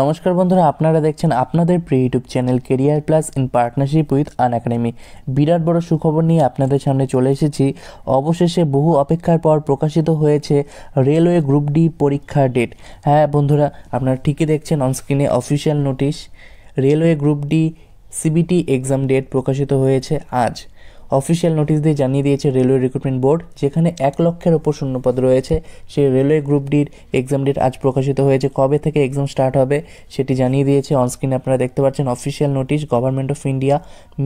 নমস্কার বন্ধুরা আপনারা দেখছেন আপনাদের প্রিয় YouTube channel career plus in partnership with Unacademy বিরাট বড় সুখবর নিয়ে আপনাদের সামনে চলে এসেছি অবশেষে বহু অপেক্ষার পর প্রকাশিত হয়েছে রেলওয়ে গ্রুপ ডি পরীক্ষার ডেট হ্যাঁ বন্ধুরা আপনারা ঠিকই দেখছেন অনস্ক্রিনে official notice railway group D CBT exam date প্রকাশিত হয়েছে আজ অফিসিয়াল নোটিশ দিয়ে জানিয়ে দিয়েছে রেলওয়ে রিক্রুটমেন্ট বোর্ড যেখানে এক লক্ষের ওপর শূন্যপদ রয়েছে সেই রেলওয়ে গ্রুপ ডির এক্সাম ডেট আজ প্রকাশিত হয়েছে কবে থেকে এক্সাম স্টার্ট হবে সেটি জানিয়ে দিয়েছে অনস্ক্রিনে আপনারা দেখতে পাচ্ছেন official notice government of India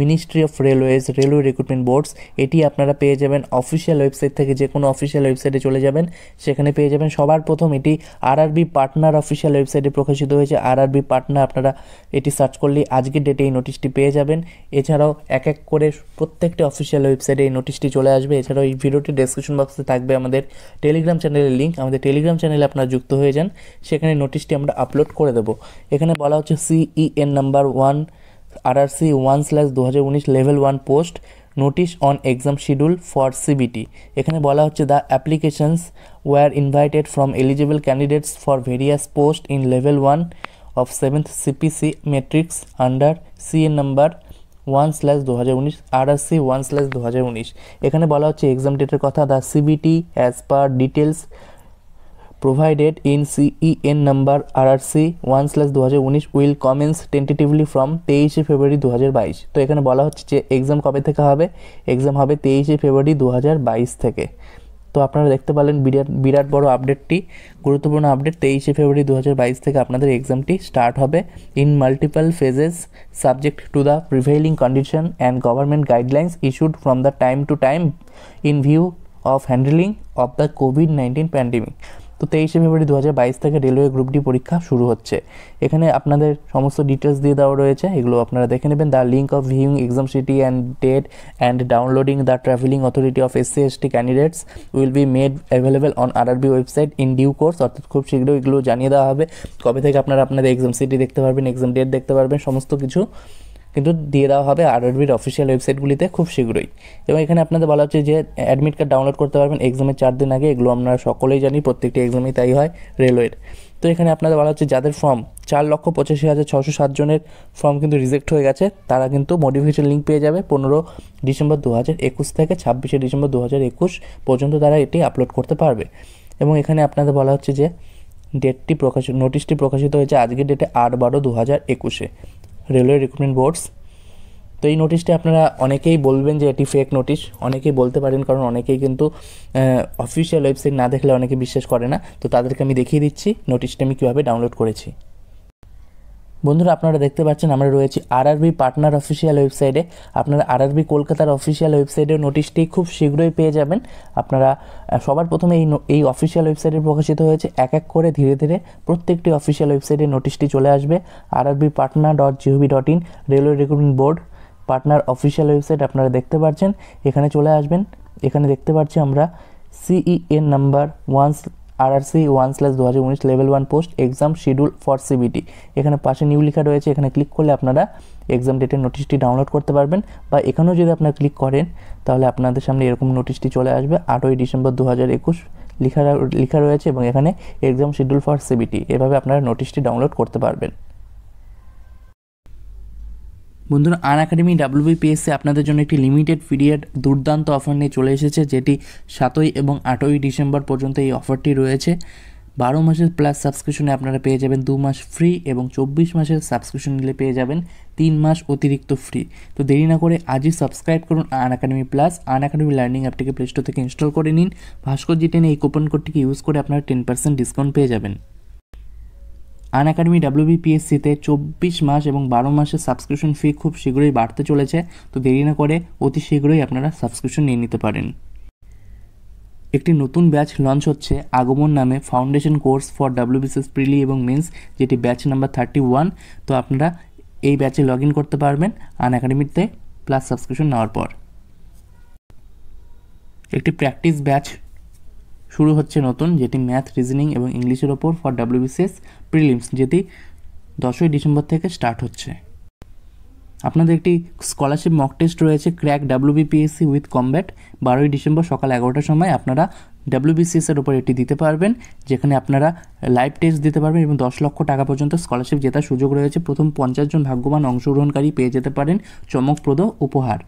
ministry of railways railway recruitment boards এটি আপনারা পেয়ে যাবেন অফিসিয়াল ওয়েবসাইট থেকে যে কোনো অফিসিয়াল ওয়েবসাইটে চলে যাবেন সেখানে পেয়ে যাবেন সবার প্রথম এটি আরআরবি পার্টনার অফিসিয়াল ওয়েবসাইটে প্রকাশিত হয়েছে আরআরবি পার্টনার আপনারা এটি সার্চ করলেই আজকের ডেটে এই নোটিশটি পেয়ে যাবেন এছাড়াও এক এক করে প্রত্যেকটি অফিসিয়াল ওয়েবসাইটে এই নোটিশটি চলে আসবে এছাড়াও এই ভিডিওটি ডেসক্রিপশন বক্সে থাকবে আমাদের টেলিগ্রাম চ্যানেলের লিঙ্ক আমাদের টেলিগ্রাম চ্যানেলে আপনারা যুক্ত হয়ে যান সেখানে নোটিশটি আমরা আপলোড করে দেবো এখানে বলা হচ্ছে CEN number one RRC one slash দু হাজার উনিশ level one post notice on exam schedule for CBT এখানে বলা হচ্ছে the applications were invited from eligible candidates for various post in level one of seventh CPC matrix under CEN number one slash দু হাজার উনিশ R R C one slash দু হাজার উনিশ এখানে বলা হচ্ছে এক্সাম ডেটের কথা the CBT as per details provided in CEN number R R C one slash দু হাজার উনিশ উইল কমেন্স টেন্টেটিভলি ফ্রম তেইশে ফেব্রুয়ারি দু হাজার বাইশ তো এখানে বলা হচ্ছে যে এক্সাম কবে থেকে হবে এক্সাম হবে তেইশে ফেব্রুয়ারি দু হাজার বাইশ থেকে তো আপনারা দেখতে পারলেন বিরাট বিরাট বড় আপডেটটি গুরুত্বপূর্ণ আপডেট তেইশে ফেব্রুয়ারি দু থেকে আপনাদের এক্সামটি স্টার্ট হবে in multiple phases subject to the prevailing condition and government guidelines issued from the time to time in view of handling of the COVID nineteen pandemic তো তেইশে ফেব্রুয়ারি দু থেকে রেলওয়ে গ্রুপ ডি পরীক্ষা শুরু হচ্ছে এখানে আপনাদের সমস্ত ডিটেলস দিয়ে দেওয়া রয়েছে এগুলো আপনারা দেখে নেবেন the link of viewing exam city and date and downloading the travelling authority of SC ST candidates will be made available on our website in due course অর্থাৎ খুব শীঘ্রই এগুলো জানিয়ে দেওয়া হবে কবে থেকে আপনারা আপনাদের এক্সাম সিটি দেখতে পারবেন এক্সাম ডেট দেখতে পারবেন সমস্ত কিছু কিন্তু দিয়ে দেওয়া হবে আরআরবির অফিসিয়াল ওয়েবসাইটগুলিতে খুব শীঘ্রই এবং এখানে আপনাদের বলা হচ্ছে যে অ্যাডমিট কার্ড ডাউনলোড করতে পারবেন এক্সামের চার দিন আগে এগুলো আমরা সকলেই জানি প্রত্যেকটি এক্সামেই তাই হয় রেলওয়ের তো এখানে আপনাদের বলা হচ্ছে যাদের ফর্ম চার লক্ষ পঁচাশি হাজার ছশো সাতজনের ফর্ম কিন্তু রিজেক্ট হয়ে গেছে তারা কিন্তু মডিফিকেশন লিঙ্ক পেয়ে যাবে পনেরো ডিসেম্বর দু হাজার একুশ থেকে ছাব্বিশে ডিসেম্বর দু হাজার একুশ পর্যন্ত তারা এটি আপলোড করতে পারবে এবং এখানে আপনাদের বলা হচ্ছে যে ডেটটি প্রকাশ নোটিশটি প্রকাশিত হয়েছে আজকের ডেটে আট বারো দু হাজার একুশে রেলওয়ে রিক্রুটমেন্ট বোর্ডস তো এই নোটিশটা আপনারা অনেকেই বলবেন যে এটি ফেক নোটিশ অনেকেই বলতে পারেন কারণ অনেকেই কিন্তু অফিসিয়াল ওয়েবসাইট না দেখলে অনেকে বিশ্বাস করে না তো তাদেরকে আমি দেখিয়ে দিচ্ছি নোটিশটা আমি কীভাবে ডাউনলোড করেছি বন্ধুরা আপনারা দেখতে পাচ্ছেন আমরা রয়েছি আরআরবি পার্টনার অফিসিয়াল ওয়েবসাইটে আপনারা আরআরবি কলকাতার অফিসিয়াল ওয়েবসাইটে নোটিশটি খুব শীঘ্রই পেয়ে যাবেন আপনারা সবার প্রথমে এই এই অফিসিয়াল ওয়েবসাইটে প্রকাশিত হয়েছে এক এক করে ধীরে ধীরে প্রত্যেকটি অফিসিয়াল ওয়েবসাইটে নোটিশটি চলে আসবে RRB partner dot gov dot in railway recruitment board partner official website আপনারা দেখতে পাচ্ছেন এখানে চলে আসবেন এখানে দেখতে পাচ্ছি আমরা CEN number once RRC one slash দু হাজার উনিশ level one post exam schedule for CBT এখানে পাশে নিউ লেখা রয়েছে এখানে ক্লিক করলে আপনারা এক্সাম ডেটের নোটিশটি ডাউনলোড করতে পারবেন বা এখানেও যদি আপনারা ক্লিক করেন তাহলে আপনাদের সামনে এরকম নোটিশটি চলে আসবে আটই ডিসেম্বর দু হাজার একুশ লেখা লেখা রয়েছে এবং এখানে এক্সাম শিডিউল ফর সিবিটি এভাবে আপনারা নোটিশটি ডাউনলোড করতে পারবেন বন্ধুরা আন একাডেমি ডাব্লিউবিপিএসসি আপনাদের জন্য একটি লিমিটেড পিরিয়ড দুর্দান্ত অফার নিয়ে চলে এসেছে যেটি সাতই এবং আটই ডিসেম্বর পর্যন্ত এই অফারটি রয়েছে বারো মাসের প্লাস সাবস্ক্রিপশনে আপনারা পেয়ে যাবেন দু মাস ফ্রি এবং চব্বিশ মাসের সাবস্ক্রিপশন নিলে পেয়ে যাবেন তিন মাস অতিরিক্ত ফ্রি তো দেরি না করে আজই সাবস্ক্রাইব করুন Unacademy plus Unacademy learning অ্যাপটিকে প্লে স্টোর থেকে ইনস্টল করে নিন ভাস্কর জিটেন এই কুপন কোডটিকে ইউজ করে আপনারা টেন পার্সেন্ট ডিসকাউন্ট পেয়ে যাবেন আন একাডেমি বিপিএসসিতে চব্বিশ মাস এবং বারো মাসের সাবস্ক্রিপশন ফি খুব শীঘ্রই বাড়তে চলেছে তো দেরি না করে অতি শীঘ্রই আপনারা সাবস্ক্রিপশন নিয়ে নিতে পারেন একটি নতুন ব্যাচ লঞ্চ হচ্ছে আগমন নামে foundation course for BCS preli এবং মেন্স যেটি ব্যাচ নাম্বার থার্টি ওয়ান তো আপনারা এই ব্যাচে লগ ইন করতে পারবেন আন একাডেমিতে প্লাস সাবস্ক্রিপশন নেওয়ার পর একটি প্র্যাকটিস ব্যাচ শুরু হচ্ছে নতুন যেটি ম্যাথ রিজনিং এবং ইংলিশের ওপর ফর ডাব্লিউবিসিএস প্রিলিমস যেটি দশই ডিসেম্বর থেকে স্টার্ট হচ্ছে আপনাদের একটি স্কলারশিপ মক টেস্ট রয়েছে ক্র্যাক ডাব্লিউবিপিএসসি উইথ কমব্যাট বারোই ডিসেম্বর সকাল এগারোটার সময় আপনারা ডাব্লিউবিসিএসের ওপর এটি দিতে পারবেন যেখানে আপনারা লাইভ টেস্ট দিতে পারবেন এবং দশ লক্ষ টাকা পর্যন্ত স্কলারশিপ জেতার সুযোগ রয়েছে প্রথম পঞ্চাশ জন ভাগ্যবান অংশগ্রহণকারী পেয়ে যেতে পারেন চমকপ্রদ উপহার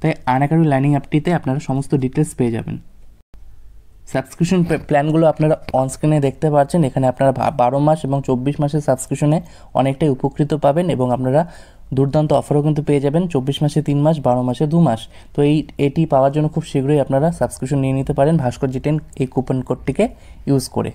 তাই আনাকারি লার্নিং অ্যাপটিতে আপনারা সমস্ত ডিটেলস পেয়ে যাবেন সাবস্ক্রিপশন প্ল্যানগুলো আপনারা অনস্ক্রিনে দেখতে পাচ্ছেন এখানে আপনারা বারো মাস এবং চব্বিশ মাসের সাবস্ক্রিপশনে অনেকটাই উপকৃত পাবেন এবং আপনারা দুর্দান্ত অফারও কিন্তু পেয়ে যাবেন চব্বিশ মাসে তিন মাস বারো মাসে দু মাস তো এই এটি পাওয়ার জন্য খুব শীঘ্রই আপনারা সাবস্ক্রিপশন নিয়ে নিতে পারেন ভাস্কর জিটেন এই কুপন কোডটিকে ইউজ করে